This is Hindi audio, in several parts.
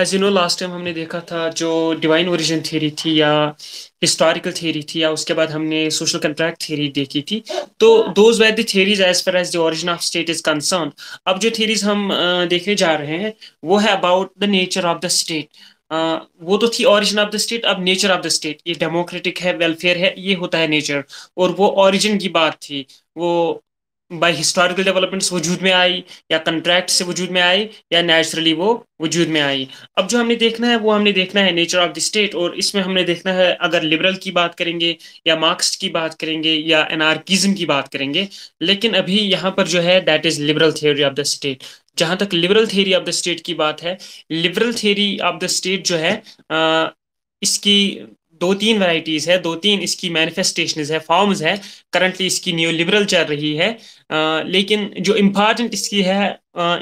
As you know last time हमने देखा था जो डिवाइन ओरिजिन थ्योरी थी या हिस्टोरिकल थियरी थी या उसके बाद हमने सोशल कंट्रैक्ट थेरी देखी थी तो those were the as far as the origin of state is concern अब जो थ्योरीज हम देखने जा रहे हैं वो है about the nature of the state वो तो थी ओरिजिन ऑफ द स्टेट अब नेचर ऑफ द स्टेट ये डेमोक्रेटिक है वेलफेयर है ये होता है नेचर और वो ओरिजिन की बात थी वो बाय हिस्टोरिकल डेवलपमेंट्स वजूद में आई या कंट्रैक्ट से वजूद में आई या नेचुरली वो वजूद में आई अब जो हमने देखना है वो हमने देखना है नेचर ऑफ द स्टेट और इसमें हमने देखना है अगर लिबरल की बात करेंगे या मार्क्स की बात करेंगे या एनार्किज्म की बात करेंगे लेकिन अभी यहाँ पर जो है that is liberal theory of the state जहाँ तक liberal theory of the state की बात है liberal theory of the state जो है आ, इसकी दो तीन वैरायटीज है दो तीन इसकी मैनिफेस्टेशन है फॉर्म्स है करंटली इसकी न्यू लिबरल चल रही है आ, लेकिन जो इम्पॉर्टेंट इसकी है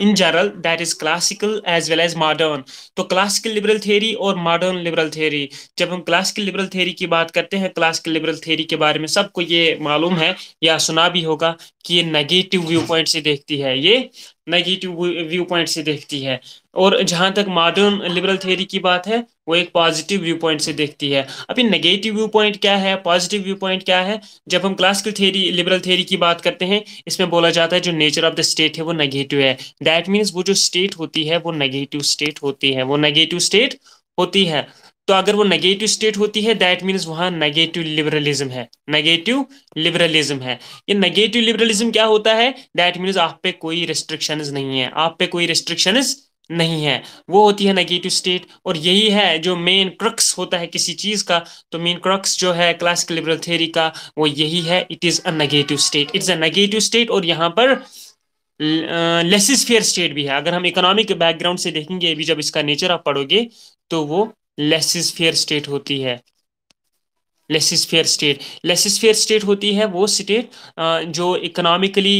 in general that is classical as well as modern तो क्लासिकल लिबरल थेरी और मॉडर्न लिबरल थेरी जब हम क्लासिकल लिबरल थेरी की बात करते हैं क्लासिकल लिबरल थेरी के बारे में सबको ये मालूम है या सुना भी होगा कि ये नेगेटिव व्यू पॉइंट से देखती है ये नेगेटिव व्यू पॉइंट से देखती है और जहाँ तक मॉडर्न लिबरल थ्योरी की बात है वो एक पॉजिटिव व्यू पॉइंट से देखती है अभी नेगेटिव व्यू पॉइंट क्या है पॉजिटिव व्यू पॉइंट क्या है जब हम क्लासिकल थ्योरी लिबरल थ्योरी की बात करते हैं इसमें बोला जाता है जो नेचर ऑफ द स्टेट है वो नेगेटिव है दैट मीन्स वो जो स्टेट होती है वो नेगेटिव स्टेट होती है वो नेगेटिव स्टेट होती है तो अगर वो नेगेटिव स्टेट होती है दैट मीन्स वहां नेगेटिव लिबरलिज्म है नेगेटिव लिबरलिज्म है ये नेगेटिव लिबरलिज्म क्या होता है दैट मीन्स आप पे कोई रिस्ट्रिक्शन नहीं है आप पे कोई रिस्ट्रिक्शन नहीं है वो होती है नेगेटिव स्टेट और यही है जो मेन क्रक्स होता है किसी चीज का तो मेन क्रक्स जो है क्लासिकल लिबरल थ्योरी का वो यही है it is a negative state it's a negative state और यहाँ पर लेसिस फेयर स्टेट भी है अगर हम इकोनॉमिक बैकग्राउंड से देखेंगे अभी जब इसका नेचर आप पढ़ोगे तो वो लेसिस फेयर स्टेट होती है laissez faire state laissez faire state होती है वो स्टेट जो इकोनॉमिकली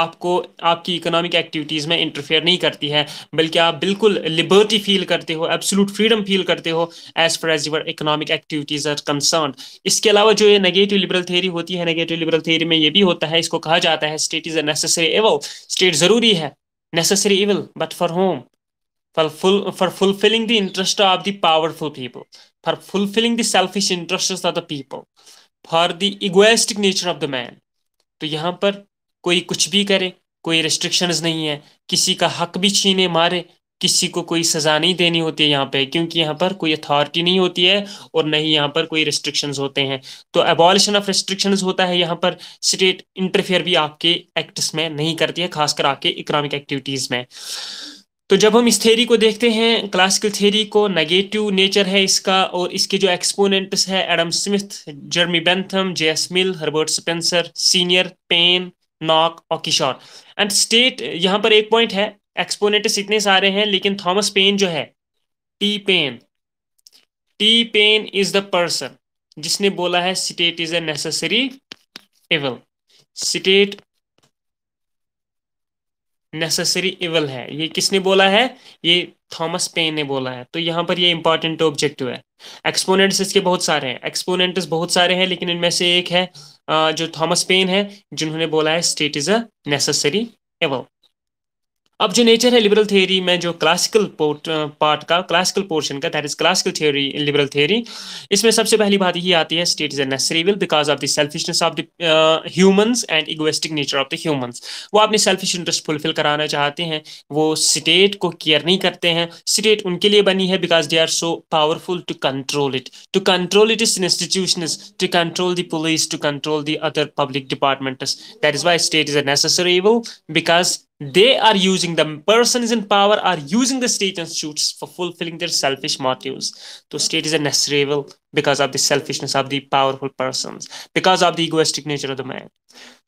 आपको आपकी इकोनॉमिक एक्टिविटीज़ में इंटरफेयर नहीं करती है बल्कि आप बिल्कुल लिबर्टी फील करते हो एब्सोलूट फ्रीडम फील करते हो as far as your economic activities are concern इसके अलावा जो ये नेगेटिव लिबरल थेरी होती है नेगेटिव लिबरल थेरी में ये भी होता है इसको कहा जाता है state is a necessary evil state ज़रूरी है necessary evil but for home for, full, for fulfilling the interest of the powerful people, for fulfilling the selfish interests of the people, for the egoistic nature of the man. तो यहाँ पर कोई कुछ भी करे कोई रिस्ट्रिक्शंस नहीं है किसी का हक भी छीने मारे किसी को कोई सज़ा नहीं देनी होती है यहाँ पे क्योंकि यहाँ पर कोई अथॉरिटी नहीं होती है और न ही यहाँ पर कोई रिस्ट्रिक्शंस होते हैं तो एबॉलिशन ऑफ रिस्ट्रिक्शंस होता है यहाँ पर स्टेट इंटरफेयर भी आपके एक्ट्स में नहीं करती है खासकर आपके इकोनॉमिक एक्टिविटीज़ में तो जब हम इस थेरी को देखते हैं क्लासिकल थेरी को नेगेटिव नेचर है इसका और इसके जो एक्सपोनेंट्स है Adam Smith Jeremy Bentham J S Mill Herbert Spencer senior Paine नॉक और किशोर एंड स्टेट यहाँ पर एक पॉइंट है एक्सपोनेंट्स इतने सारे हैं लेकिन थॉमस पेन जो है T Paine T Paine is the person जिसने बोला है state is a necessary evil state necessary evil है ये किसने बोला है ये थॉमस पेन ने बोला है तो यहाँ पर ये इंपॉर्टेंट ऑब्जेक्टिव है एक्सपोनेंट्स इसके बहुत सारे हैं एक्सपोनेंट्स बहुत सारे हैं लेकिन इनमें से एक है जो थॉमस पेन है जिन्होंने बोला है state is a necessary evil अब जो नेचर है लिबरल थियोरी में जो क्लासिकल पार्ट का क्लासिकल पोर्शन का that is classical theory in liberal theory इसमें सबसे पहली बात यही आती है state is a evil because of the selfishness of the humans and egoistic nature of the humans वो अपने सेल्फिश इंटरेस्ट फुलफिल कराना चाहते हैं वो स्टेट को केयर नहीं करते हैं स्टेट उनके लिए बनी है because they are so powerful to control it to control it is institution to control the police to control the other public departments that is why state is a necessary evil because they are using the persons in power are using the state institutes for fulfilling their selfish motives The state is a necessary evil because of the selfishness of the powerful persons because of the egoistic nature of the man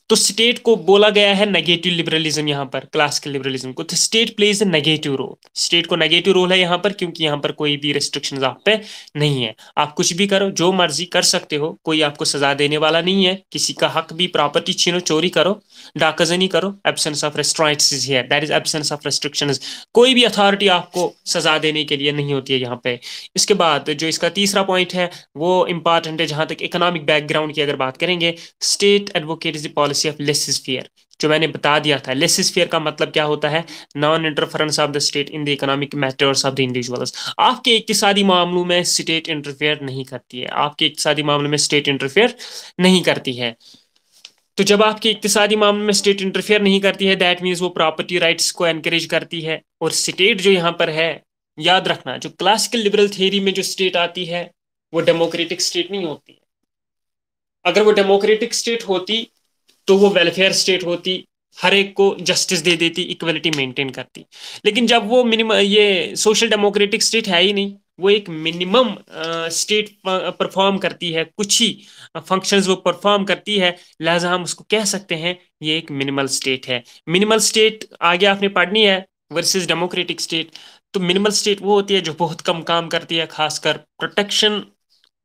तो स्टेट को बोला गया है नेगेटिव लिबरलिज्म यहाँ पर क्लासिकल लिबरलिज्म को तो state plays a negative role state को नेगेटिव रोल है यहाँ पर क्योंकि यहाँ पर कोई भी रेस्ट्रिक्शन आप पे नहीं है आप कुछ भी करो जो मर्जी कर सकते हो कोई आपको सजा देने वाला नहीं है किसी का हक भी प्रॉपर्टी छीनो चोरी करो डाकजनी करो absence of restraint is here that is absence of restriction कोई भी अथॉरिटी आपको सजा देने के लिए नहीं होती है यहाँ पे इसके बाद जो इसका तीसरा पॉइंट है वो इंपॉर्टेंट है जहां तक इकोनॉमिक बैकग्राउंड की अगर बात करेंगे state advocate is policy policy of laissez faire जो मैंने बता दिया था लेसिस फेयर का मतलब क्या होता है non interference of the state in the economic matters of the individuals आपके इकतसादी मामलों में स्टेट इंटरफेयर नहीं करती है आपके इकतसादी मामलों में स्टेट इंटरफेयर नहीं करती है तो जब आपके इकतसादी मामलों में स्टेट इंटरफेयर नहीं करती है दैट मीन्स वो प्रॉपर्टी राइट्स को एनकरेज करती है और स्टेट जो यहाँ पर है याद रखना जो क्लासिकल लिबरल थियरी में जो स्टेट आती है वो डेमोक्रेटिक स्टेट नहीं होती है अगर वो डेमोक्रेटिक स्टेट होती तो वो वेलफेयर स्टेट होती हर एक को जस्टिस दे देती इक्वलिटी मेंटेन करती लेकिन जब वो मिनिमम ये सोशल डेमोक्रेटिक स्टेट है ही नहीं वो एक मिनिमम स्टेट परफॉर्म करती है कुछ ही फंक्शंस वो परफॉर्म करती है लिहाजा हम उसको कह सकते हैं ये एक मिनिमल स्टेट है मिनिमल स्टेट आगे आपने पढ़नी है वर्सेस डेमोक्रेटिक स्टेट तो मिनिमल स्टेट वो होती है जो बहुत कम काम करती है खासकर protection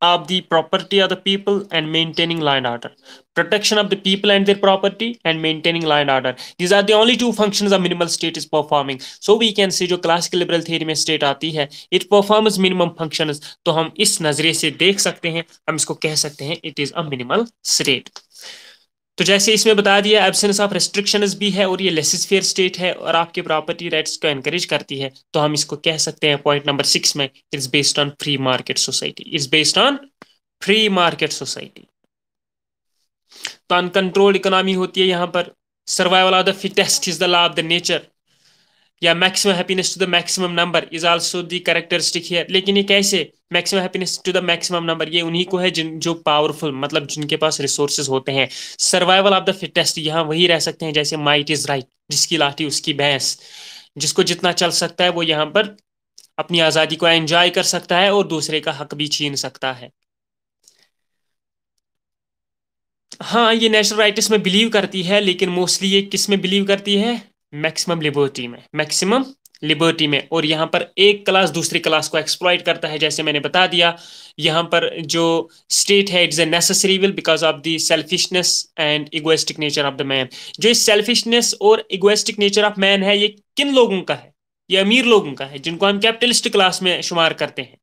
of the property of the people and maintaining law and order protection of the people and their property and maintaining law and order these are the only two functions a minimal state is performing so we can see jo classical liberal theory mein state aati hai it performs minimum functions to hum is nazariye se dekh sakte hain hum isko keh sakte hain it is a minimal state तो जैसे इसमें बता दिया एबसेंस ऑफ रेस्ट्रिक्शन भी है और ये लेसिस फेयर स्टेट है और आपके प्रॉपर्टी राइट्स को एनकरेज करती है तो हम इसको कह सकते हैं पॉइंट नंबर सिक्स में it's based on free market society it's based on free market society तो अनकंट्रोल्ड इकोनॉमी होती है यहां पर survival of the fittest is the law of the nature या maximum happiness to the maximum number is also the characteristic here लेकिन ये कैसे maximum happiness to the maximum number ये उन्हीं को है जिन जो पावरफुल मतलब जिनके पास रिसोर्सेज होते हैं सर्वाइवल ऑफ द फिटेस्ट यहाँ वही रह सकते हैं जैसे माइट इज राइट जिसकी लाठी उसकी भैंस जिसको जितना चल सकता है वो यहाँ पर अपनी आज़ादी को एंजॉय कर सकता है और दूसरे का हक भी छीन सकता है हाँ ये नेचुरल राइट्स में बिलीव करती है लेकिन मोस्टली ये किस में बिलीव करती है मैक्सिमम लिबर्टी में मैक्सिमम लिबर्टी में और यहाँ पर एक क्लास दूसरी क्लास को एक्सप्लॉइट करता है जैसे मैंने बता दिया यहाँ पर जो स्टेट है it's a necessary evil because of the selfishness and egoistic nature of the man जो इस सेल्फिशनेस और इगोइस्टिक नेचर ऑफ मैन है ये किन लोगों का है ये अमीर लोगों का है जिनको हम कैपिटलिस्ट क्लास में शुमार करते हैं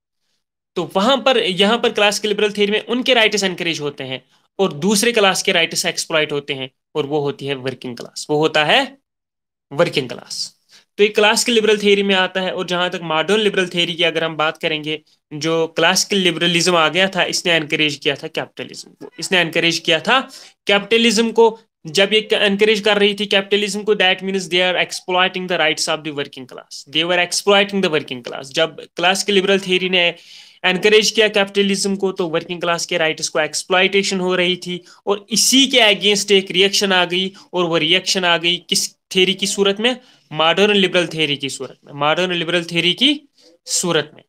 तो वहां पर यहाँ पर क्लास के लिबरल थियरी में उनके राइट्स एनकरेज होते हैं और दूसरे क्लास के राइट्स एक्सप्लॉइट होते हैं और वो होती है वर्किंग क्लास वो होता है वर्किंग क्लास तो ये क्लासिकल लिबरल थ्योरी में आता है और जहां तक मॉडर्न लिबरल थ्योरी की अगर हम बात करेंगे जो क्लासिकल लिबरलिज्म आ गया था इसने एनकरेज किया था कैपिटलिज्म को इसने एनकरेज किया था कैपिटलिज्म को जब ये एनकरेज कर रही थी कैपिटलिज्म को that means they are exploiting the rights of the working class they are exploiting the working class जब क्लासिकल लिबरल थ्योरी ने एनकरेज किया कैपिटलिज्म को तो वर्किंग क्लास के राइट्स को एक्सप्लाइटेशन हो रही थी और इसी के अगेंस्ट एक रिएक्शन आ गई और वो रिएक्शन आ गई किस थेरी की सूरत में मॉडर्न लिबरल थेरी की सूरत में मॉडर्न लिबरल थेरी की सूरत में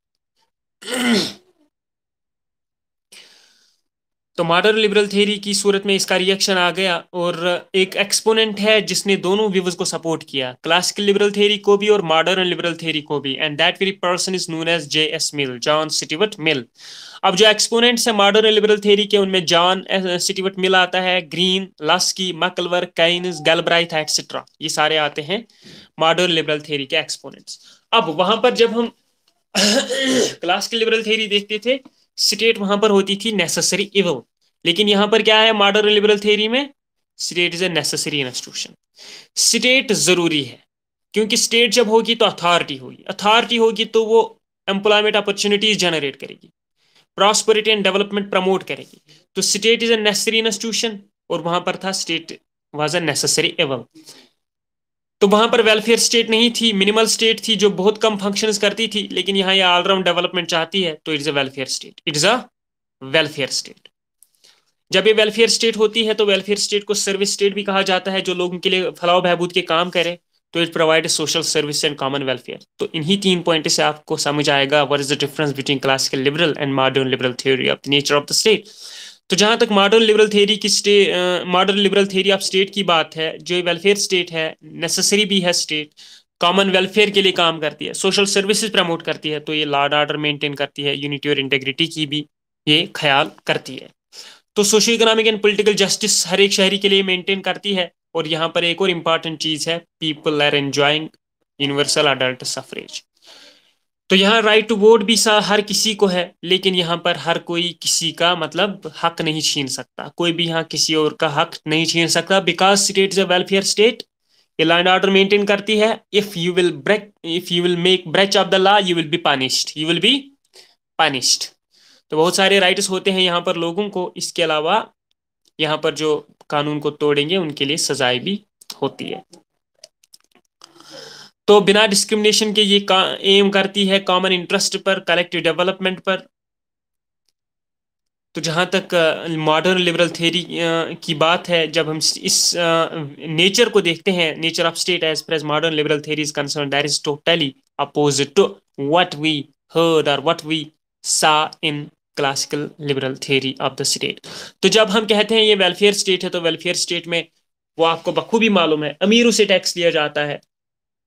तो मॉडर्न लिबरल थ्योरी की सूरत में इसका रिएक्शन आ गया और एक एक्सपोनेंट है जिसने दोनों व्यूज को सपोर्ट किया क्लासिकल लिबरल थ्योरी को भी और मॉडर्न लिबरल थ्योरी को भी and that very person is known as J S Mill John Stuart Mill अब जो एक्सपोनेंट्स हैं मॉडर्न लिबरल थ्योरी के उनमें जॉन सिटीवट मिल आता है Green Laski MacIver Keynes Galbraith etcetera ये सारे आते हैं मॉडर्न लिबरल थ्योरी के एक्सपोनेंट्स अब वहां पर जब हम क्लासिकल लिबरल थ्योरी देखते थे स्टेट वहां पर होती थी नेसेसरी इवल लेकिन यहां पर क्या है मॉडर्न लिबरल थ्योरी में state is a necessary institution state जरूरी है क्योंकि स्टेट जब होगी तो अथॉरिटी होगी अथॉरिटी होगी तो वो एम्प्लॉयमेंट अपॉर्चुनिटीज जनरेट करेगी प्रॉस्परिटी एंड डेवलपमेंट प्रमोट करेगी तो state is a necessary institution और वहां पर था state was a necessary evil तो वहां पर वेलफेयर स्टेट नहीं थी मिनिमल स्टेट थी जो बहुत कम फंक्शन करती थी लेकिन यहाँ ये ऑलराउंड डेवलपमेंट चाहती है तो it's a welfare state is a welfare state जब ये वेलफेयर स्टेट होती है तो वेलफेयर स्टेट को सर्विस स्टेट भी कहा जाता है जो लोगों के लिए फलाव बहबूद के काम करें तो it provide social service and common welfare तो इन्हीं तीन पॉइंट से आपको समझ आएगा what is the difference between classical liberal and modern liberal theory of the nature of the state तो जहाँ तक मॉडर्न लिबरल थेरी की स्टे modern liberal theory of state की बात है जो वेलफेयर स्टेट है नेसेसरी भी है स्टेट कॉमन वेलफेयर के लिए काम करती है सोशल सर्विसेज प्रमोट करती है तो ये लॉ ऑर्डर मेंटेन करती है यूनिटी और इंटेग्रिटी की भी ये ख्याल करती है तो social economic and political justice हर एक शहरी के लिए मेंटेन करती है और यहाँ पर एक और इम्पॉर्टेंट चीज़ है people are enjoying universal adult suffrage तो यहाँ राइट टू वोट भी सा हर किसी को है लेकिन यहाँ पर हर कोई किसी का मतलब हक नहीं छीन सकता कोई भी यहाँ किसी और का हक नहीं छीन सकता because state is a welfare state ये लॉ एंड ऑर्डर मेंटेन करती है if you will break if you will make breach of the law you will be punished you will be punished तो बहुत सारे राइट्स होते हैं यहाँ पर लोगों को इसके अलावा यहाँ पर जो कानून को तोड़ेंगे उनके लिए सजाएं भी होती है तो बिना डिस्क्रिमिनेशन के ये एम करती है कॉमन इंटरेस्ट पर कलेक्टिव डेवलपमेंट पर तो जहाँ तक मॉडर्न लिबरल थ्योरी की बात है जब हम इस नेचर को देखते हैं nature of state as per modern liberal theory is concern that is totally opposite to what we heard और what we saw in classical liberal theory of the state तो जब हम कहते हैं ये वेलफेयर स्टेट है तो वेलफेयर स्टेट में वो आपको बखूबी मालूम है अमीरों से टैक्स लिया जाता है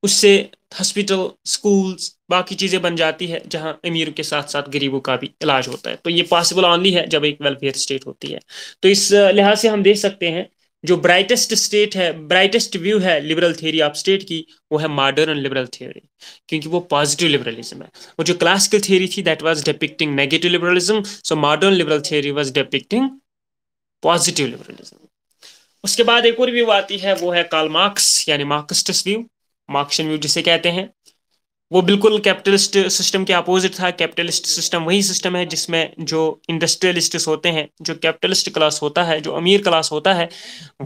उससे हॉस्पिटल स्कूल्स बाकी चीज़ें बन जाती है जहां अमीरों के साथ साथ गरीबों का भी इलाज होता है तो ये पॉसिबल ऑनली है जब एक वेलफेयर स्टेट होती है तो इस लिहाज से हम देख सकते हैं जो ब्राइटेस्ट स्टेट है ब्राइटेस्ट व्यू है लिबरल थियोरी ऑफ स्टेट की वो है मॉडर्न लिबरल थियोरी क्योंकि वो पॉजिटिव लिबरलिज्म है वो जो क्लासिकल थियोरी थी that was depicting negative liberalism so modern liberal theory was depicting positive liberalism उसके बाद एक और व्यू आती है वो है कार्ल मार्क्स यानी मार्क्सिस्ट व्यू मार्क्सन व्यू जिसे कहते हैं वो बिल्कुल कैपिटलिस्ट सिस्टम के अपोजिट था कैपिटलिस्ट सिस्टम वही सिस्टम है जिसमें जो इंडस्ट्रियलिस्ट होते हैं जो कैपिटलिस्ट क्लास होता है जो अमीर क्लास होता है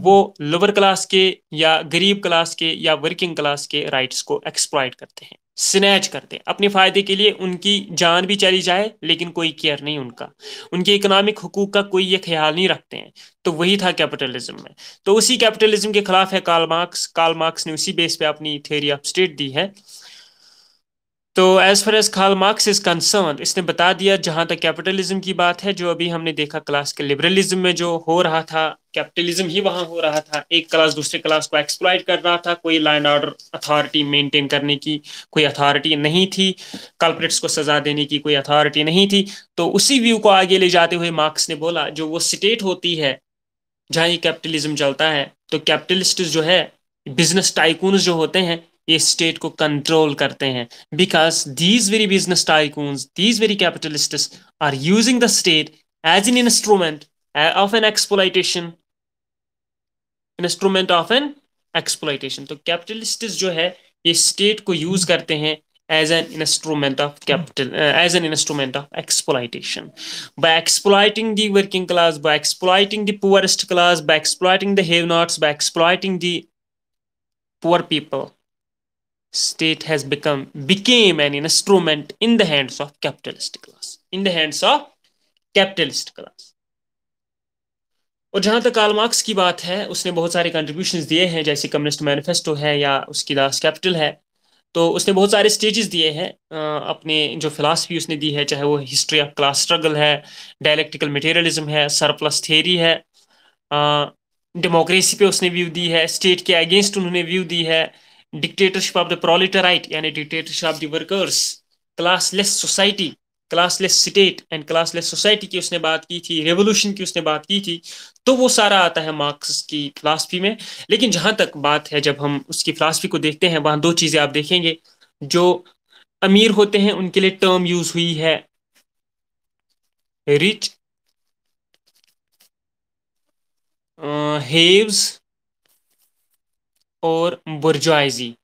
वो लोअर क्लास के या गरीब क्लास के या वर्किंग क्लास के राइट्स को एक्सप्लॉयट करते हैं स्नैच करते हैं अपने फ़ायदे के लिए उनकी जान भी चली जाए लेकिन कोई केयर नहीं उनका उनके इकोनॉमिक हकूक का कोई ये ख्याल नहीं रखते हैं तो वही था कैपिटलिज्म में तो उसी कैपिटलिज्म के खिलाफ है कार्ल मार्क्स कार्ल मार्क्स ने उसी बेस पे अपनी थ्योरी ऑफ स्टेट दी है तो as far as Karl Marx is concern इसने बता दिया जहां तक कैपिटलिज्म की बात है जो अभी हमने देखा क्लास के लिबरलिज्म में जो हो रहा था कैपिटलिज्म ही वहां हो रहा था एक क्लास दूसरे क्लास को एक्सप्लॉयट कर रहा था कोई लाइन ऑर्डर अथॉरिटी मेंटेन करने की कोई अथॉरिटी नहीं थी कल्परेट्स को सजा देने की कोई अथॉरिटी नहीं थी तो उसी व्यू को आगे ले जाते हुए मार्क्स ने बोला जो वो स्टेट होती है जहाँ ये कैपिटलिज्म चलता है तो कैपिटलिस्ट जो है बिजनेस टाइकून जो होते हैं ये स्टेट को कंट्रोल करते हैं because these very business tycoon these very capitalist are using the state as an instrument of an exploitation instrument of an exploitation तो कैपिटलिस्ट जो है ये स्टेट को यूज करते हैं as an instrument of capital as an instrument of exploitation by exploiting the working class by exploiting the poorest class by exploiting the by exploiting the poor people state has become became an instrument in the hands of capitalist class in the hands of capitalist class और जहां तक काल मार्क्स की बात है उसने बहुत सारे कंट्रीब्यूशन दिए हैं जैसे कम्युनिस्ट मैनिफेस्टो है या उसकी लास्ट कैपिटल है तो उसने बहुत सारे स्टेजेस दिए हैं अपने जो फिलासफी उसने दी है चाहे वो हिस्ट्री ऑफ क्लास स्ट्रगल है डायलेक्टिकल मटेरियलिज्म है सरप्लस थेरी है डेमोक्रेसी पे उसने व्यू दी है स्टेट के अगेंस्ट उन्होंने व्यू दी है डिक्टेटरशिप ऑफ द प्रोलिटराइट यानी dictatorship of the workers classless society classless state and classless society की उसने बात की थी रेवोल्यूशन की उसने बात की थी तो वो सारा आता है मार्क्स की फिलासफी में लेकिन जहां तक बात है जब हम उसकी फिलासफी को देखते हैं वहां दो चीज़ें आप देखेंगे जो अमीर होते हैं उनके लिए टर्म यूज हुई है रिच हेव्स uh, और bourgeoisie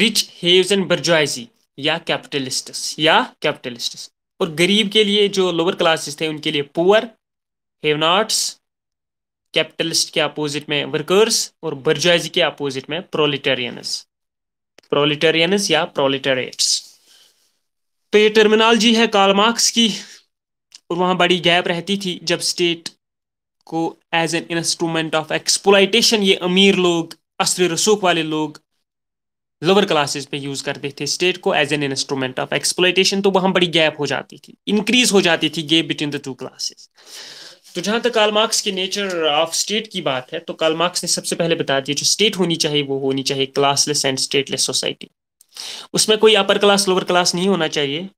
rich haves and bourgeoisie या कैपिटलिस्ट्स या कैपिटलिस्ट्स और गरीब के लिए जो लोअर क्लासेस थे उनके लिए पुअर नॉट्स कैपिटलिस्ट के अपोजिट में वर्कर्स और बर्जॉयजी के अपोजिट में प्रोलिटेरियनस प्रोलिटेरियनस या प्रोलिटेरियट्स तो ये टर्मिनोलॉजी है कार्ल मार्क्स की और वहाँ बड़ी गैप रहती थी जब स्टेट को as an instrument of exploitation ये अमीर लोग असर रसूख वाले लोग लोअर क्लासेस पे यूज़ करते थे स्टेट को as an instrument of exploitation तो वहाँ बड़ी गैप हो जाती थी इंक्रीज हो जाती थी gap between the two classes तो जहाँ तक कार्ल मार्क्स के नेचर ऑफ स्टेट की बात है तो कार्ल मार्क्स ने सबसे पहले बता दिया जो स्टेट होनी चाहिए वो होनी चाहिए क्लासलेस एंड स्टेटलेस सोसाइटी उसमें कोई अपर क्लास लोअर क्लास नहीं होना चाहिए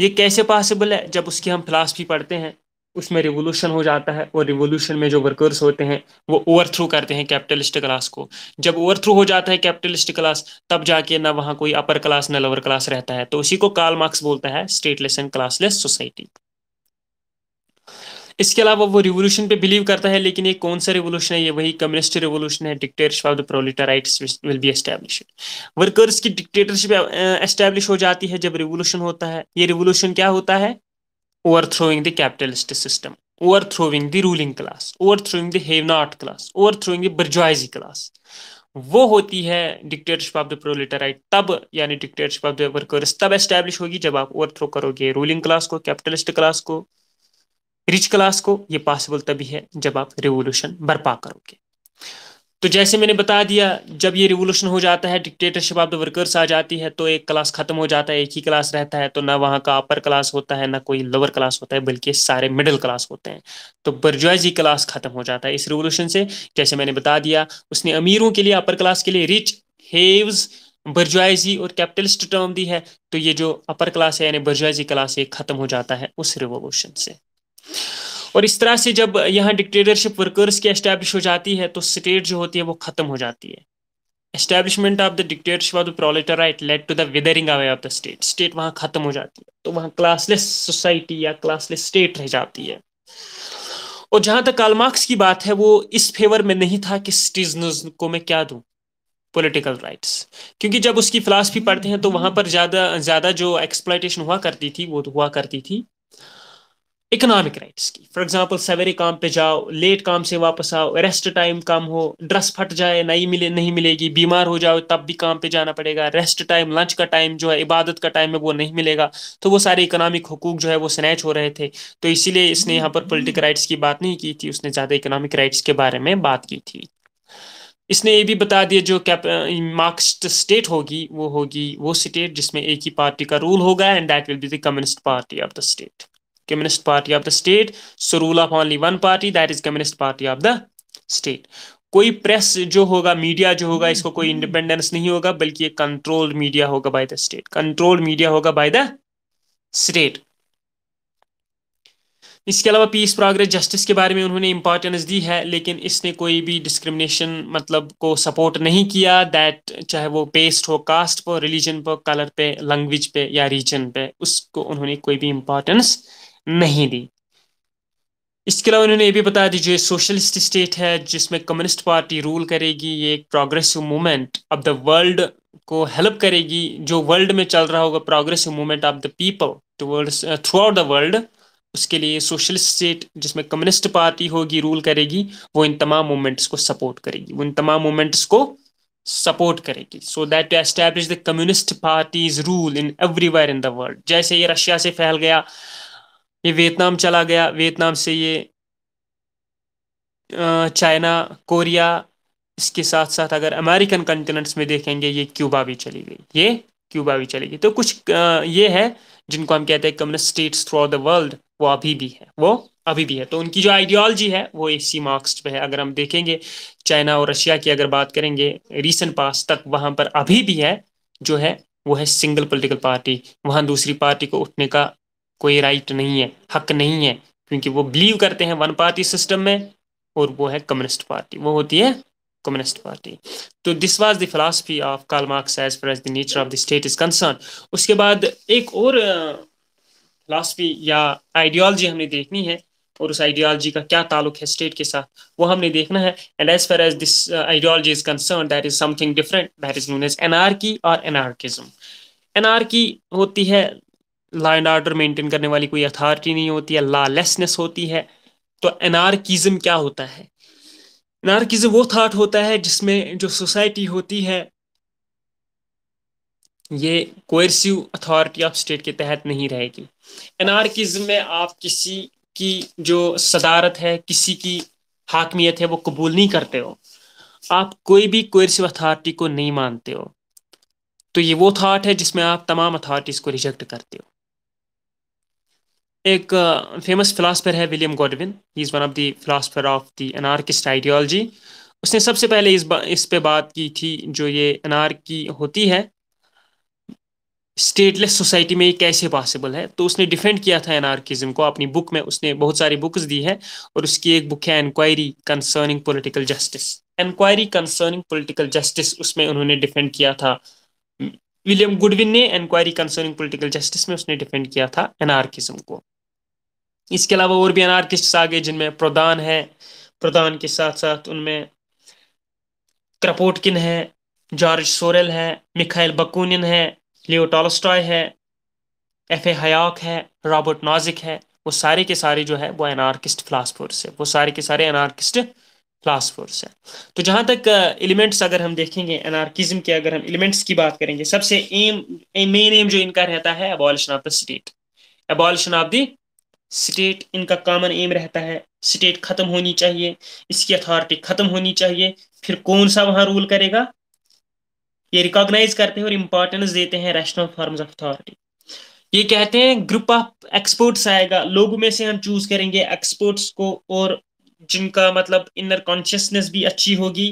ये कैसे पॉसिबल है जब उसकी हम फिलासफी पढ़ते हैं उसमें रिवोल्यूशन हो जाता है और रिवोल्यूशन में जो वर्कर्स होते हैं वो ओवरथ्रो करते हैं कैपिटलिस्ट क्लास को जब ओवरथ्रो हो जाता है कैपिटलिस्ट क्लास तब जाके ना वहाँ कोई अपर क्लास ना लोअर क्लास रहता है तो उसी को कार्ल मार्क्स बोलता है स्टेटलेस एंड क्लासलेस सोसाइटी इसके अलावा वो रिवोल्यूशन पे बिलीव करता है लेकिन ये कौन सा रिवोल्यूशन है ये वही कम्युनिस्ट रिवोल्यूशन है dictatorship of the proletariats will be establish workers की डिक्टेटरशिप एस्टैब्लिश हो जाती है जब रिवोल्यूशन होता है ये रिवोल्यूशन क्या होता है overthrowing the capitalist system, overthrowing the ruling class, overthrowing the Havenot class, overthrowing the bourgeoisie class. वो होती है डिक्टेटरशिप ऑफ द प्रोलेटराइट तब यानी डिक्टेटरशिप ऑफ द वर्कर्स तब एस्टेब्लिश होगी जब आप ओवरथ्रो करोगे रूलिंग क्लास को कैपिटलिस्ट क्लास को रिच क्लास को ये पॉसिबल तभी है जब आप रिवोल्यूशन बर्पा करोगे तो जैसे मैंने बता दिया जब ये रिवोल्यूशन हो जाता है डिक्टेटरशिप ऑफ द वर्कर्स आ जाती है तो एक क्लास खत्म हो जाता है एक ही क्लास रहता है तो ना वहाँ का अपर क्लास होता है ना कोई लोअर क्लास होता है बल्कि सारे मिडिल क्लास होते हैं तो बर्जुआजी क्लास खत्म हो जाता है इस रिवोल्यूशन से जैसे मैंने बता दिया उसने अमीरों के लिए अपर क्लास के लिए रिच हेव्स बर्जुआजी और कैपिटलिस्ट टर्म दी है तो ये जो अपर क्लास है यानी बर्जुआजी क्लास ये खत्म हो जाता है उस रिवोल्यूशन से और इस तरह से जब यहाँ डिक्टेटरशिप वर्कर्स की एस्टैब्लिश हो जाती है तो स्टेट जो होती है वो ख़त्म हो जाती है establishment of the dictatorship of the proletariat led to the withering away of the state state वहाँ ख़त्म हो जाती है तो वहाँ क्लासलेस सोसाइटी या क्लासलेस स्टेट रह जाती है और जहाँ तक कालमार्क्स की बात है वो इस फेवर में नहीं था कि सिटीजन को मैं क्या दूँ पॉलिटिकल राइट्स क्योंकि जब उसकी फिलासफी पढ़ते हैं तो वहाँ पर ज़्यादा ज़्यादा जो एक्सप्लाइटेशन हुआ करती थी वो हुआ करती थी इकोनॉमिक राइट्स की फॉर एग्जांपल सवेरे काम पे जाओ लेट काम से वापस आओ रेस्ट टाइम कम हो ड्रेस फट जाए नहीं मिले नहीं मिलेगी बीमार हो जाओ तब भी काम पे जाना पड़ेगा रेस्ट टाइम लंच का टाइम जो है इबादत का टाइम है वो नहीं मिलेगा तो वो सारे इकोनॉमिक हकूक जो है वो स्नैच हो रहे थे तो इसीलिए इसने यहाँ पर पोलिटिकल राइट्स की बात नहीं की थी उसने ज़्यादा इकोनॉमिक राइट्स के बारे में बात की थी इसने ये भी बता दिया जो कैप मार्क्सिस्ट स्टेट होगी वो होगी वो स्टेट जिसमें एक ही पार्टी का रूल होगा and that will be the communist party of the state communist party of the state so rule of only one party that is communist party of the state कोई प्रेस जो होगा मीडिया जो होगा इसको कोई इंडिपेंडेंस नहीं होगा बल्कि कंट्रोल्ड मीडिया होगा by the state controlled media होगा बाय द स्टेट इसके अलावा पीस प्रोग्रेस जस्टिस के बारे में उन्होंने इंपॉर्टेंस दी है लेकिन इसने कोई भी डिस्क्रिमिनेशन मतलब को सपोर्ट नहीं किया दैट चाहे वो पेस्ट हो कास्ट पर रिलीजन पर कलर पे लैंग्वेज पे या रीजन पे उसको उन्होंने कोई भी इंपॉर्टेंस नहीं दी इसके अलावा इन्होंने ये भी बताया कि जो सोशलिस्ट स्टेट है जिसमें कम्युनिस्ट पार्टी रूल करेगी ये एक progressive movement of the world को हेल्प करेगी जो वर्ल्ड में चल रहा होगा progressive movement of the people towards throughout the world उसके लिए सोशलिस्ट स्टेट जिसमें कम्युनिस्ट पार्टी होगी रूल करेगी वो इन तमाम मूवमेंट्स को सपोर्ट करेगी वो इन तमाम मूवमेंट्स को सपोर्ट करेगी so that to establish the communist parties rule in everywhere in the world जैसे ये रशिया से फैल गया ये वियतनाम चला गया वियतनाम से ये चाइना कोरिया इसके साथ साथ अगर अमेरिकन कंटिनेंट्स में देखेंगे ये क्यूबा भी चली गई ये क्यूबा भी चली गई तो कुछ ये है जिनको हम कहते हैं communist states through the world वो अभी भी है वो अभी भी है तो उनकी जो आइडियोलॉजी है वो इसी मार्क्स पे है अगर हम देखेंगे चाइना और रशिया की अगर बात करेंगे रिसेंट पास तक वहाँ पर अभी भी है जो है वो है सिंगल पॉलिटिकल पार्टी वहाँ दूसरी पार्टी को उठने का कोई राइट नहीं है हक नहीं है क्योंकि वो बिलीव करते हैं वन पार्टी सिस्टम में और वो है कम्युनिस्ट पार्टी वो होती है कम्युनिस्ट पार्टी तो this was the philosophy of Karl Marx as far as the nature of the state is concern उसके बाद एक और फिलासफी या आइडियोलॉजी हमने देखनी है और उस आइडियोलॉजी का क्या ताल्लुक है स्टेट के साथ वो हमने देखना है and as far as this ideology is concern that is something different that is known as की और एनार्किज्म की होती है लॉ एंड आर्डर मेंटेन करने वाली कोई अथॉरिटी नहीं होती है लॉ लेसनेस होती है तो एनार्किज्म क्या होता है एनार्किज्म वो थाट होता है जिसमें जो सोसाइटी होती है ये कोर्सिव अथॉरिटी ऑफ स्टेट के तहत नहीं रहेगी एनार्किज्म में आप किसी की जो सदारत है किसी की हाकमियत है वो कबूल नहीं करते हो आप कोई भी कोर्सिव अथॉरिटी को नहीं मानते हो तो ये वो थाट है जिसमें आप तमाम अथॉरिटीज़ को रिजेक्ट करते हो एक फेमस फिलासफर है William Godwin he is one of the philosopher of the anarchist ideology उसने सबसे पहले इस इस पे बात की थी जो ये अनार्की होती है स्टेटलेस सोसाइटी में ये कैसे पॉसिबल है तो उसने डिफेंड किया था एनार्किज्म को अपनी बुक में उसने बहुत सारी बुक्स दी है और उसकी एक बुक है enquiry concerning political justice enquiry concerning political justice उसमें उन्होंने डिफेंड किया था विलियम गुडविन ने एनक्वायरी कंसर्निंग पॉलिटिकल जस्टिस में उसने डिफेंड किया था एनार्किज्म को इसके अलावा और भी अनार आ गए जिनमें प्रदान है प्रदान के साथ साथ उनमें क्रपोटकिन है जॉर्ज सोरेल है मिखाइल बकूनिन है लियो टॉलस्टॉय है एफ ए हयाक है रॉबर्ट नाजिक है वो सारे के सारे जो है वो अनार्किस्ट फ्लासफोर्स है वो सारे के सारे अनार्किस्ट फ्लासफोर्स है तो जहाँ तक एलिमेंट्स अगर हम देखेंगे अनार्किज्म के अगर हम एलिमेंट्स की बात करेंगे सबसे एम मेन एम जो इनका रहता है abolition of the state abolition of the state इनका कॉमन एम रहता है स्टेट खत्म होनी चाहिए इसकी अथॉरिटी खत्म होनी चाहिए फिर कौन सा वहां रूल करेगा ये रिकॉग्नाइज करते हैं और इंपॉर्टेंस देते हैं रैशनल फॉर्म्स ऑफ अथॉरिटी ये कहते हैं ग्रुप ऑफ एक्सपोर्ट्स आएगा लोगों में से हम चूज करेंगे एक्सपोर्ट्स को और जिनका मतलब इनर कॉन्शियसनेस भी अच्छी होगी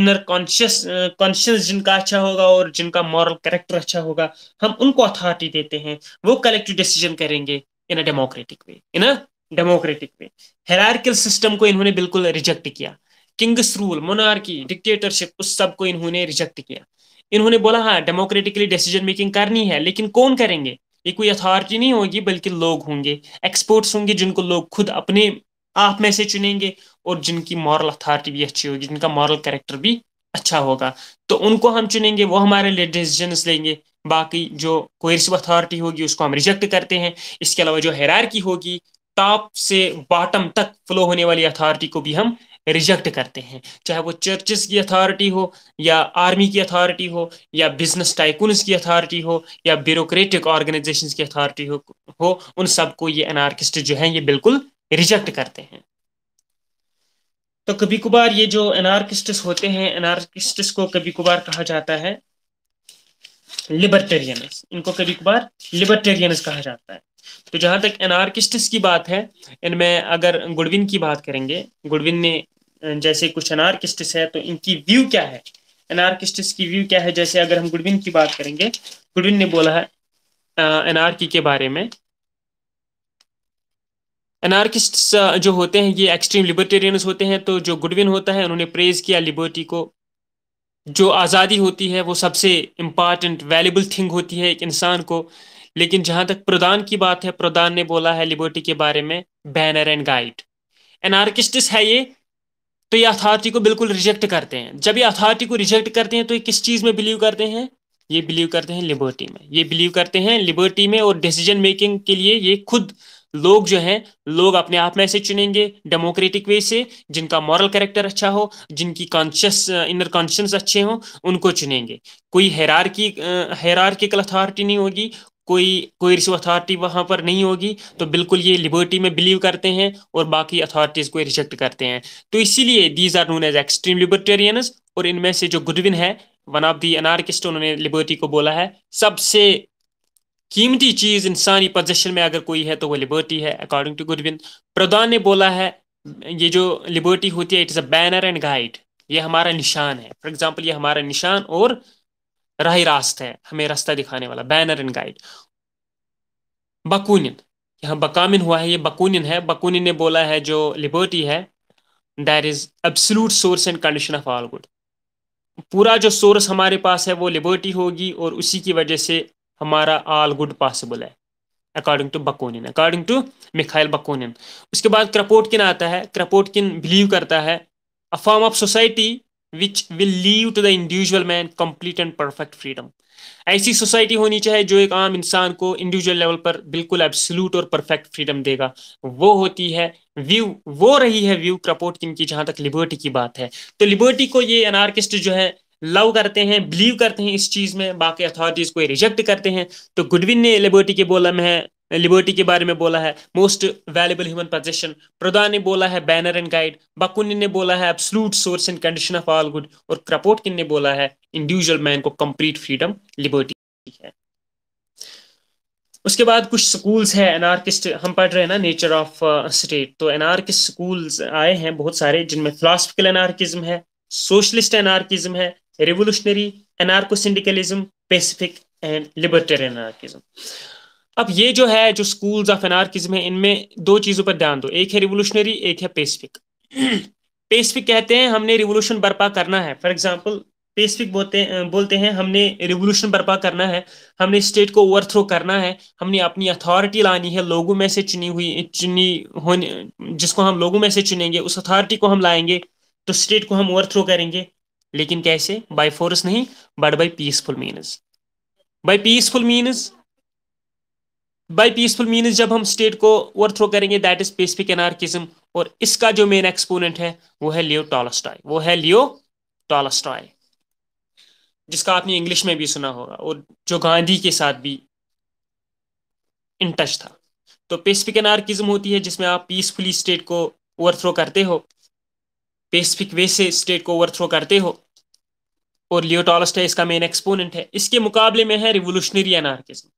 इनर कॉन्शियस कॉन्शियस जिनका अच्छा होगा और जिनका मॉरल करेक्टर अच्छा होगा हम उनको अथॉरिटी देते हैं वो कलेक्टिव डिसीजन करेंगे in a democratic way in a democratic way hierarchical system को इन्होंने बिल्कुल रिजेक्ट किया किंग्स रूल मोनार्की डिक्टेटरशिप उस सब को इन्होंने रिजेक्ट किया इन्होंने बोला हाँ डेमोक्रेटिकली डिसीजन मेकिंग करनी है लेकिन कौन करेंगे ये कोई अथॉरिटी नहीं होगी बल्कि लोग होंगे एक्सपर्ट्स होंगे जिनको लोग खुद अपने आप में से चुनेंगे और जिनकी मॉरल अथॉरिटी भी अच्छी होगी जिनका मॉरल करेक्टर भी अच्छा होगा तो उनको हम चुनेंगे वो हमारे लिए डिसीजन लेंगे बाकी जो कोर्सिव अथॉरिटी होगी उसको हम रिजेक्ट करते हैं इसके अलावा जो हैरार की होगी टॉप से बॉटम तक फ्लो होने वाली अथॉरिटी को भी हम रिजेक्ट करते हैं चाहे वो चर्चेस की अथॉरिटी हो या आर्मी की अथॉरिटी हो या बिजनेस टाइकून की अथॉरिटी हो या ब्यूरोक्रेटिक ऑर्गेनाइजेशन की अथॉरिटी हो, हो उन सबको ये अनार्किस्ट जो है ये बिल्कुल रिजेक्ट करते हैं तो कभी कभार ये जो अनार्किस्टिस होते हैं अनार्किस्टिस को कभी कभार कहा जाता है लिबर्टेरियनिस इनको कभी कबार लिबर्टेरियनिस कहा जाता है तो जहां तक एनार्किस्टिस की बात है इनमें अगर गुडविन की बात करेंगे गुडविन ने जैसे कुछ एनार्किस्टिस है तो इनकी व्यू क्या है एनार्किस्टिस की व्यू क्या है जैसे अगर हम गुडविन की बात करेंगे गुडविन ने बोला है एनार्की के बारे में एनार्किस्ट जो होते हैं ये एक्सट्रीम लिबर्टेरियन होते हैं तो जो गुडविन होता है उन्होंने प्रेज किया लिबर्टी को जो आज़ादी होती है वो सबसे इम्पॉर्टेंट वैल्यूबल थिंग होती है एक इंसान को लेकिन जहाँ तक प्रदान की बात है प्रदान ने बोला है लिबर्टी के बारे में बैनर एंड गाइड एनार्किस्टिस है ये तो ये अथॉरिटी को बिल्कुल रिजेक्ट करते हैं जब ये अथॉरिटी को रिजेक्ट करते हैं तो ये किस चीज़ में बिलीव करते हैं ये बिलीव करते हैं लिबर्टी में ये बिलीव करते हैं लिबर्टी में और डिसीजन मेकिंग के लिए ये खुद लोग जो हैं लोग अपने आप में ऐसे चुनेंगे डेमोक्रेटिक वे से जिनका मॉरल कैरेक्टर अच्छा हो जिनकी कॉन्शियस इनर कॉन्शियस अच्छे हों उनको चुनेंगे कोई हैरार की हैरार की अथॉरिटी नहीं होगी कोई कोई रिशव अथॉरिटी वहां पर नहीं होगी तो बिल्कुल ये लिबर्टी में बिलीव करते हैं और बाकी अथॉरिटीज को रिजेक्ट करते हैं तो इसीलिए these are known as extreme libertarians और इनमें से जो गुडविन है वन ऑफ दी अनार्किस्ट उन्होंने लिबर्टी को बोला है सबसे कीमती चीज इंसानी पोजेशन में अगर कोई है तो वो लिबर्टी है अकॉर्डिंग टू गुरविंद प्रधान ने बोला है ये जो लिबर्टी होती है it is a banner and guide ये हमारा निशान है फॉर एग्जाम्पल ये हमारा निशान और राह रास्त है हमें रास्ता दिखाने वाला बैनर एंड गाइड बकूनिन यहाँ बकामिन हुआ है ये बकूनिन है बकूनिन ने बोला है जो लिबर्टी है there is absolute source and condition of all good पूरा जो सोर्स हमारे पास है वो लिबर्टी होगी और उसी की वजह से हमारा ऑल गुड पॉसिबल है according to Bakunin according to Mikhail Bakunin उसके बाद किन आता है किन बिलीव करता है a form of society which will leave to the individual man complete and perfect freedom ऐसी सोसाइटी होनी चाहिए जो एक आम इंसान को इंडिविजुअल लेवल पर बिल्कुल एब्सोल्यूट और परफेक्ट फ्रीडम देगा वो होती है व्यू वो रही है व्यू क्रपोटकिन की जहां तक लिबर्टी की बात है तो लिबर्टी को ये अनार्किस्ट जो है लव करते हैं बिलीव करते हैं इस चीज़ में बाकी अथॉरिटीज़ को रिजेक्ट करते हैं तो गुडविन ने लिबर्टी के बोला में लिबर्टी के बारे में बोला है मोस्ट वैल्यूबल ह्यूमन पोजेशन प्रदा ने बोला है बैनर एंड गाइड बाकुन ने बोला है absolute source and condition of all good और क्रपोटकिन ने बोला है इंडिविजुअल मैन को कंप्लीट फ्रीडम लिबर्टी है उसके बाद कुछ स्कूल्स है एनार्किस्ट हम पढ़ रहे हैं ना नेचर ऑफ स्टेट तो एनार्किस्ट स्कूल्स आए हैं बहुत सारे जिनमें फिलासफिकल एनार्किज्म है सोशलिस्ट एनार्किज्म है revolutionary anarcho syndicalism pacific and libertarian anarchism अब ये जो है जो स्कूल्स ऑफ एनार्किज्म है इनमें दो चीज़ों पर ध्यान दो एक है रिवोल्यूशनरी एक है पेसिफिक पेसिफिक कहते हैं हमने रिवोल्यूशन बर्पा करना है फॉर एग्जाम्पल पेसिफिक बोलते बोलते हैं हमने रिवोल्यूशन बर्पा करना है हमने स्टेट को ओवरथ्रो करना है हमने अपनी अथॉरिटी लानी है लोगों में से चुनी हुई चुनी होने जिसको हम लोगों में से चुनेंगे उस अथॉरिटी को हम लाएंगे तो स्टेट को हम ओवरथ्रो करेंगे लेकिन कैसे बाय फोर्स नहीं but by peaceful means by peaceful mean by peaceful mean जब हम स्टेट को ओवर थ्रो करेंगे दैट इज पेसिफिक एनार्किज्म और इसका जो मेन एक्सपोनेंट है वो है लियो टॉलस्टॉय वो है लियो टॉलस्टॉय जिसका आपने इंग्लिश में भी सुना होगा और जो गांधी के साथ भी इन टच था तो पेसिफिक एनार्किज्म होती है जिसमें आप पीसफुली स्टेट को ओवरथ्रो करते हो पेसिफिक वे से स्टेट को ओवरथ्रो करते हो और लियोटॉलस्ट है इसका मेन एक्सपोनेंट है इसके मुकाबले में है रिवोल्यूशनरी एनार्किज्म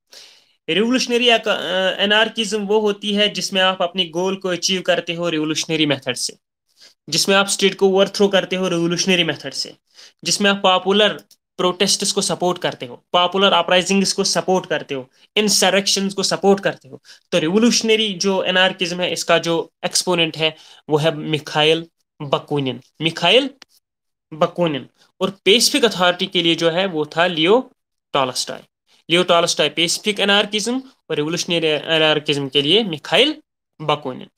रिवोल्यूशनरी एनार्किज्म वो होती है जिसमें आप अपनी गोल को अचीव करते हो रिवोल्यूशनरी मेथड से जिसमें आप स्टेट को ओवरथ्रो करते हो रिवोल्यूशनरी मेथड से जिसमें आप पॉपुलर प्रोटेस्ट को सपोर्ट करते हो पॉपुलर अपराइजिंग को सपोर्ट करते हो इंसरेक्शन को सपोर्ट करते हो तो रिवोल्यूशनरी जो एनार्किज्म है इसका जो एक्सपोनेंट है वो है मिखाइल बकूनिन मिखाइल बकूनिन और पेसिफिक अथॉरिटी के लिए जो है वो था Leo Tolstoy Leo Tolstoy pacific anarchism और रेवोल्यूशनरी एनार्किज्म के लिए मिखाइल बकूनिन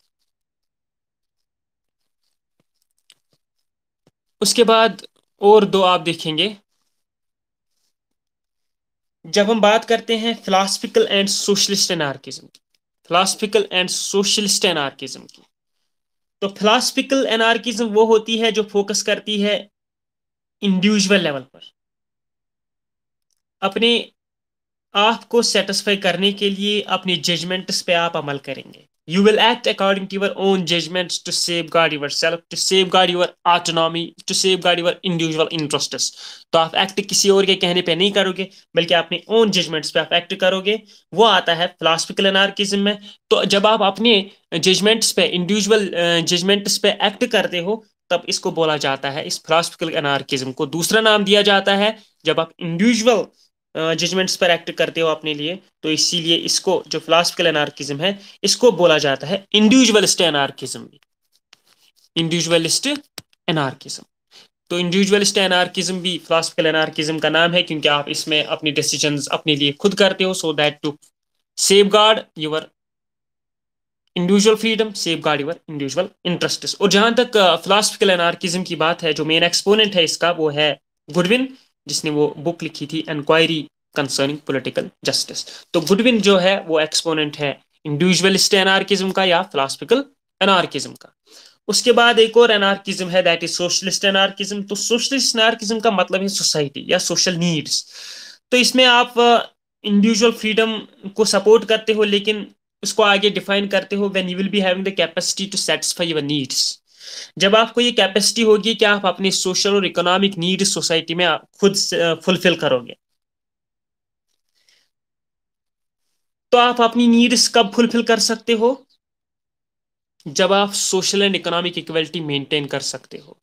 उसके बाद और दो आप देखेंगे जब हम बात करते हैं फिलासफिकल एंड सोशलिस्ट एनार्किज्म की फिलासफिकल एंड सोशलिस्ट एनार्किज्म की तो फिलासफिकल एनार्किज्म वो होती है जो फोकस करती है इंडिविजुअल लेवल पर अपने आप को सेटिस्फाई करने के लिए अपने जजमेंट्स पे आप अमल करेंगे You will act according to your own judgments to safeguard yourself, to safeguard your autonomy, to safeguard your individual interests. तो आप एक्ट किसी और के कहने पे नहीं करोगे बल्कि अपने ओन जजमेंट्स पे आप एक्ट करोगे वो आता है फिलासफिकल एनार्किज्म में तो जब आप अपने जजमेंट्स पे इंडिविजुअल जजमेंट्स पे एक्ट करते हो तब इसको बोला जाता है इस फिलासफिकल एनार्किज्म को दूसरा नाम दिया जाता है जब आप इंडिविजुअल जजमेंट्स पर एक्ट करते हो अपने लिए तो इसीलिए इसको जो फिलासफिकल एनार्किज्म है इसको बोला जाता है इंडिविजुअलिस्ट एनार्किज्म इंडिविजुअलिस्ट एनार्किज्म तो इंडिविजुअलिस्ट एनार्किज्म भी फिलासफिकल एनार्किज्म का नाम है क्योंकि आप इसमें अपनी डिसीजन अपने लिए खुद करते हो so that to safeguard your individual freedom safeguard your individual interest और जहां तक फिलासफिकल एनार्किज्म की बात है जो मेन एक्सपोनेंट है इसका वो है गुडविन जिसने वो बुक लिखी थी इंक्वायरी कंसर्निंग पोलिटिकल जस्टिस तो गुडविन जो है वो एक्सपोनेंट है इंडिविजुअलिस्ट एनार्किज्म का या फिलासफिकल एनार्किज्म का उसके बाद एक और एनार्किज्म है दैट इज सोशलिस्ट एनार्किज्म तो सोशलिस्ट एनार्किज्म का मतलब है सोसाइटी या सोशल नीड्स तो इसमें आप इंडिविजुअल uh, फ्रीडम को सपोर्ट करते हो लेकिन उसको आगे डिफाइन करते हो when you will be having the capacity to satisfy your needs जब आपको ये कैपेसिटी होगी कि आप अपनी सोशल और इकोनॉमिक नीड सोसाइटी में खुद फुलफिल करोगे तो आप अपनी नीड्स कब फुलफिल कर सकते हो जब आप social and economic equality maintain कर सकते हो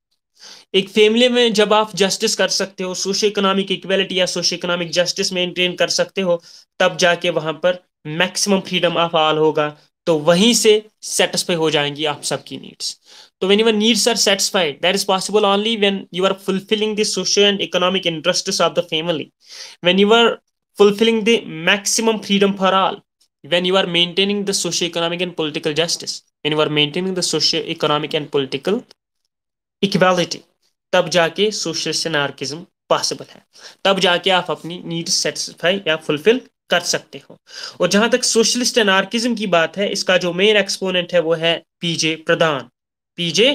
एक फैमिली में जब आप जस्टिस कर सकते हो सोशल इकोनॉमिक इक्वलिटी या सोशल इकोनॉमिक जस्टिस मेंटेन कर सकते हो तब जाके वहां पर मैक्सिमम फ्रीडम ऑफ ऑल होगा तो वहीं से सेटिस्फाई हो जाएंगी आप सबकी नीड्स तो when your needs are satisfied that is possible only when you are fulfilling the social and economic interest of the family when you are fulfilling the maximum freedom for all when you are maintaining the socio economic and political justice when you are maintaining the socio economic and political equality तब जाके सोशल सेनार्किज्म पॉसिबल है तब जाके आप अपनी नीड्स सेटिस्फाई या फुलफिल कर सकते हो और जहां तक सोशलिस्ट एनार्किज्म की बात है इसका जो मेन एक्सपोनेंट है वो है पीजे प्रधान पीजे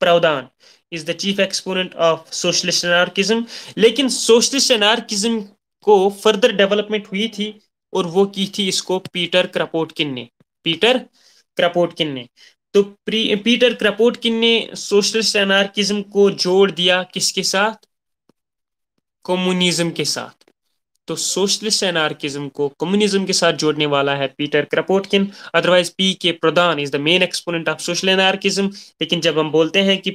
प्रावधान is the chief exponent of socialist anarchism लेकिन सोशलिस्ट एनार्किज्म को फर्दर डेवलपमेंट हुई थी और वो की थी इसको पीटर क्रपोटकिन ने पीटर क्रपोटकिन ने तो पीटर क्रपोटकिन ने सोशलिस्ट एनार्किज्म को जोड़ दिया किसके साथ कम्युनिज्म के साथ तो सोशलिस्ट एनार्किज्म को कम्युनिज्म के साथ जोड़ने वाला है पीटर क्रपोटकिन अदरवाइज पी के प्रधान is the main exponent of social anarchism लेकिन जब हम बोलते हैं कि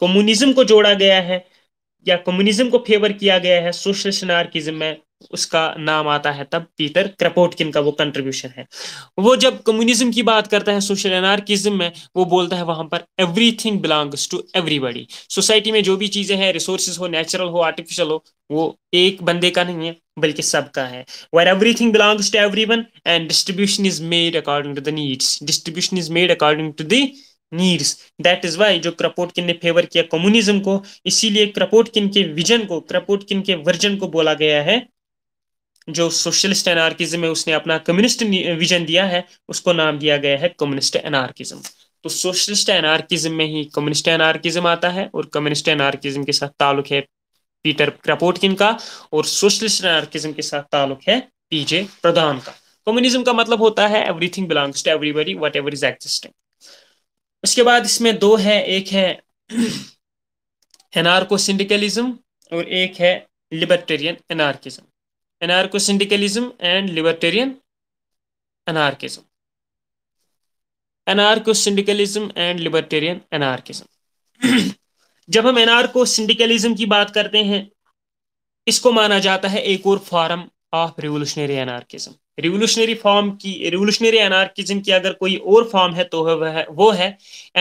कम्युनिज्म को जोड़ा गया है या कम्युनिज्म को फेवर किया गया है सोशलिस्ट एनार्किज्म में उसका नाम आता है तब पीटर क्रपोटकिन का वो कंट्रीब्यूशन है वो जब कम्युनिज्म की बात करता है सोशल एनार्किज्म में वो बोलता है वहां पर everything belongs to everybody society में जो भी चीजें हैं रिसोर्सेज हो नेचुरल हो आर्टिफिशियल हो वो एक बंदे का नहीं है बल्कि सबका है where everything belongs to every and distribution is made according to the needs distribution is made according to the needs that is why जो क्रपोटकिन ने फेवर किया कम्युनिज्म को इसीलिए क्रपोटकिन के विजन को क्रपोटकिन के वर्जन को बोला गया है जो सोशलिस्ट एनार्किज्म है उसने अपना कम्युनिस्ट विजन दिया है उसको नाम दिया गया है कम्युनिस्ट एनार्किज्म तो सोशलिस्ट एनार्किज्म में ही कम्युनिस्ट एनार्किज्म आता है और कम्युनिस्ट एनार्किज्म के साथ ताल्लुक है पीटर क्रापोटकिन का और सोशलिस्ट एनार्किज्म के साथ ताल्लुक है पीजे प्रधान का कम्युनिज्म का मतलब होता है everything belongs to everybody whatever is existing उसके बाद इसमें दो है एक है एनार्को सिंडिकलिज्म और एक है libertarian anarchism anarcho syndicalism and libertarian anarchism. Anarcho syndicalism and libertarian anarchism. जब हम एनार्को सिंडिकलिज्म की बात करते हैं इसको माना जाता है एक और form of revolutionary anarchism revolutionary form की रिवोल्यूशनरी एनार्किज्म की अगर कोई और फॉर्म है तो वह है वो है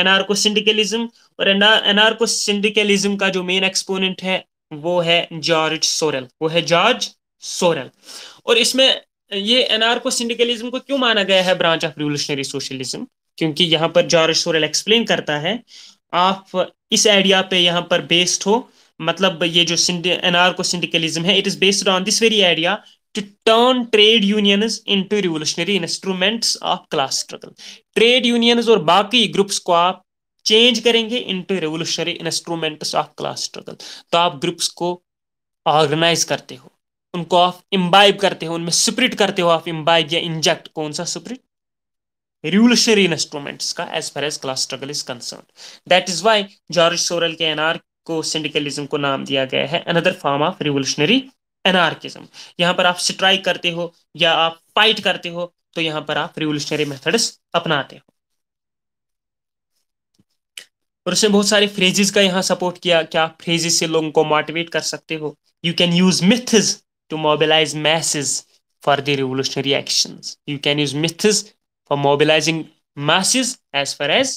एनार्को सिंडिकलिज्म और एनार्को सिंडिकलिज्म का जो मेन एक्सपोनेंट है वो है जॉर्ज सोरेल वो है जॉर्ज सोरेल और इसमें ये एनआरको सिंडिकलिज्म को क्यों माना गया है ब्रांच ऑफ रिवोल्यूशनरी सोशलिज्म क्योंकि यहाँ पर जॉर्ज सोरेल एक्सप्लेन करता है आप इस आइडिया पे यहाँ पर बेस्ड हो मतलब ये जो एनआरको सिंडिकलिज्म है it is based on this very idea turn trade union into revolutionary instruments of class struggle trade union और बाकी ग्रुप्स को आप चेंज करेंगे into revolutionary instruments of class struggle तो आप ग्रुप्स को ऑर्गेनाइज करते हो उनको आप इम्बाइब करते हो उनमें स्प्रिट करते हो आप इम्बाइब या इंजेक्ट कौन सा स्प्रिट रिवोल्यूशनरी इंस्ट्रूमेंट्स का as far as class struggle is concern that is why George Sorel के एनआर को सिंडिकलिज्म को नाम दिया गया है another form of revolutionary anarchism यहाँ पर आप स्ट्राइक करते हो या आप फाइट करते हो तो यहाँ पर आप रिवोल्यूशनरी मेथड्स अपनाते हो और उसने बहुत सारे फ्रेजेस का यहाँ सपोर्ट किया क्या आप फ्रेजेस से लोगों को मोटिवेट कर सकते हो you can use myths to mobilize masses for the revolutionary actions. You can use myths for mobilizing masses as far as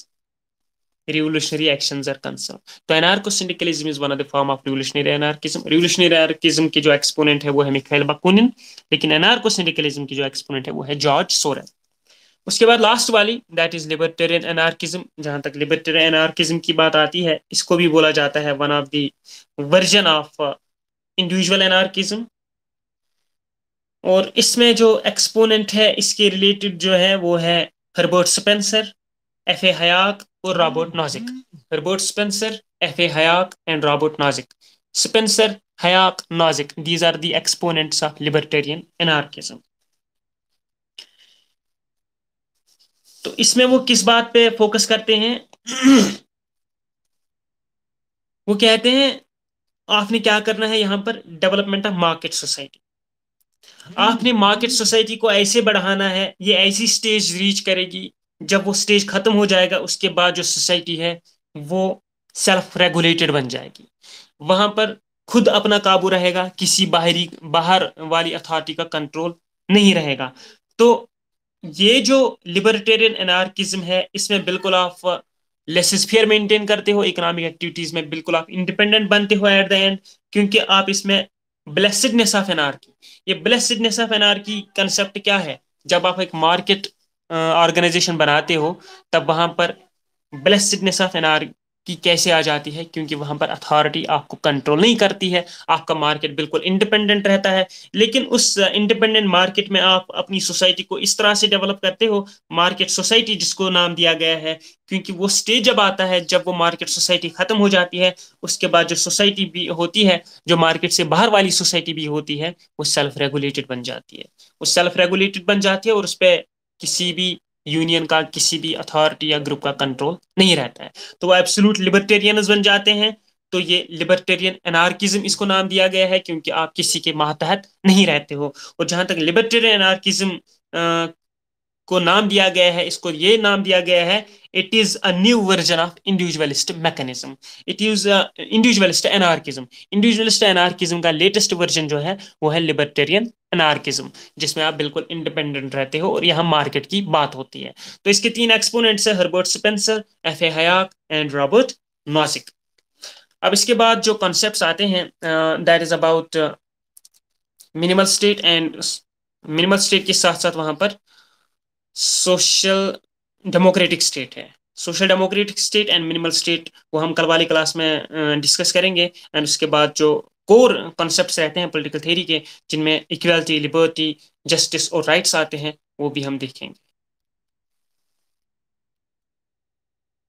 revolutionary actions are concerned. तो anarcho-syndicalism is one of the form of revolutionary anarchism. Revolutionary anarchism के जो exponent है वो है Mikhail Bakunin, लेकिन anarcho-syndicalism की जो exponent है वो है George Soros. उसके बाद लास्ट वाली दैट इज लिबर्टेरियन एनार्किज्म जहां तक लिबर्टेरियन एनार्किज्म की बात आती है इसको भी बोला जाता है one of the version of individual anarchism और इसमें जो एक्सपोनेंट है इसके रिलेटेड जो है वो है Herbert Spencer F A Hayek और Robert Nozick Herbert Spencer F A Hayek and Robert Nozick Spencer Hayek Nozick these are the exponents of libertarian anarchism तो इसमें वो किस बात पे फोकस करते हैं वो कहते हैं आपने क्या करना है यहां पर डेवलपमेंट ऑफ मार्केट सोसाइटी आपने मार्केट सोसाइटी को ऐसे बढ़ाना है ये ऐसी स्टेज रीच करेगी जब वो स्टेज खत्म हो जाएगा उसके बाद जो सोसाइटी है वो सेल्फ रेगुलेटेड बन जाएगी वहां पर खुद अपना काबू रहेगा किसी बाहरी बाहर वाली अथॉरिटी का कंट्रोल नहीं रहेगा तो ये जो लिबर्टेरियन एनार्किज्म है इसमें बिल्कुल आप लेसिसफियर uh, मेंटेन करते हो इकोनॉमिक एक्टिविटीज में बिल्कुल आप इंडिपेंडेंट बनते हो एट द एंड क्योंकि आप इसमें ब्लेसिडनेस ऑफ एनार्की ये ब्लेसिडनेस ऑफ की कंसेप्ट क्या है जब आप एक मार्केट ऑर्गेनाइजेशन बनाते हो तब वहां पर ब्लेसिडनेस ऑफ आर कि कैसे आ जाती है क्योंकि वहां पर अथॉरिटी आपको कंट्रोल नहीं करती है आपका मार्केट बिल्कुल इंडिपेंडेंट रहता है लेकिन उस इंडिपेंडेंट uh, मार्केट में आप अपनी सोसाइटी को इस तरह से डेवलप करते हो मार्केट सोसाइटी जिसको नाम दिया गया है क्योंकि वो स्टेज जब आता है जब वो मार्केट सोसाइटी खत्म हो जाती है उसके बाद जो सोसाइटी भी होती है जो मार्केट से बाहर वाली सोसाइटी भी होती है वो सेल्फ रेगुलेटेड बन जाती है वो सेल्फ रेगुलेटेड बन जाती है और उस पर किसी भी यूनियन का किसी भी अथॉरिटी या ग्रुप का कंट्रोल नहीं रहता है तो वो एब्सोलूट लिबर्टेरियन बन जाते हैं तो ये लिबर्टेरियन एनार्किज्म इसको नाम दिया गया है क्योंकि आप किसी के मातहत नहीं रहते हो और जहां तक लिबर्टेरियन एनार्किज्म को नाम दिया गया है इसको ये नाम दिया गया है it is a new version of individualist mechanism it is individualist anarchism individualist anarchism का लेटेस्ट वर्जन जो है वो है लिबर्टेरियन एनार्किज्म जिसमें आप बिल्कुल इंडिपेंडेंट रहते हो और यहाँ मार्केट की बात होती है तो इसके तीन एक्सपोनेंट्स है Herbert Spencer F A Hayek and Robert Nozick अब इसके बाद जो कॉन्सेप्ट आते हैं that is about minimal state and minimal state के साथ साथ वहां पर सोशल डेमोक्रेटिक स्टेट है social democratic state and minimal state वो हम कल वाली क्लास में डिस्कस करेंगे एंड उसके बाद जो कोर कॉन्सेप्ट रहते हैं पोलिटिकल थेरी के जिनमें इक्वलिटी लिबर्टी जस्टिस और राइट्स आते हैं वो भी हम देखेंगे